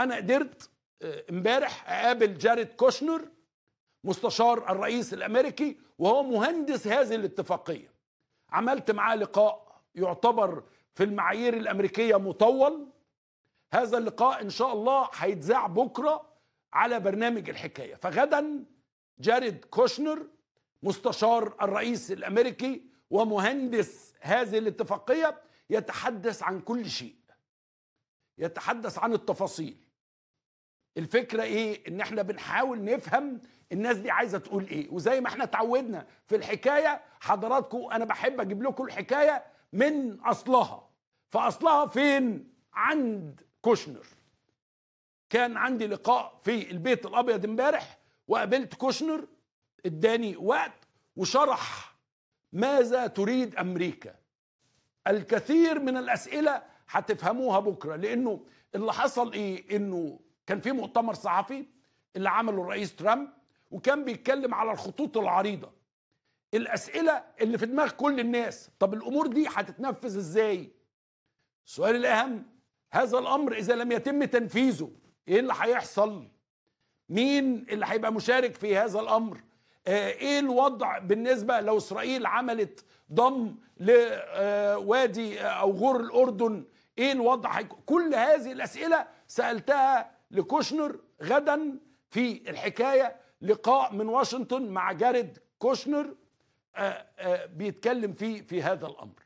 انا قدرت آه، امبارح اقابل جاريد كوشنر مستشار الرئيس الامريكي وهو مهندس هذه الاتفاقيه عملت معاه لقاء يعتبر في المعايير الامريكيه مطول هذا اللقاء ان شاء الله هيتذاع بكره على برنامج الحكايه فغدا جاريد كوشنر مستشار الرئيس الامريكي ومهندس هذه الاتفاقيه يتحدث عن كل شيء يتحدث عن التفاصيل الفكره ايه ان احنا بنحاول نفهم الناس دي عايزه تقول ايه وزي ما احنا اتعودنا في الحكايه حضراتكم انا بحب اجيب لكم الحكايه من اصلها فاصلها فين عند كوشنر كان عندي لقاء في البيت الابيض امبارح وقابلت كوشنر اداني وقت وشرح ماذا تريد امريكا الكثير من الاسئله هتفهموها بكره لانه اللي حصل ايه انه كان في مؤتمر صحفي اللي عمله الرئيس ترامب وكان بيتكلم على الخطوط العريضه الاسئله اللي في دماغ كل الناس طب الامور دي هتتنفذ ازاي السؤال الاهم هذا الامر اذا لم يتم تنفيذه ايه اللي هيحصل مين اللي هيبقى مشارك في هذا الامر آه، ايه الوضع بالنسبه لو اسرائيل عملت ضم لوادي آه، او غور الاردن ايه الوضع كل هذه الاسئله سالتها لكوشنر غدا في الحكايه لقاء من واشنطن مع جارد كوشنر آه، آه، بيتكلم فيه في هذا الامر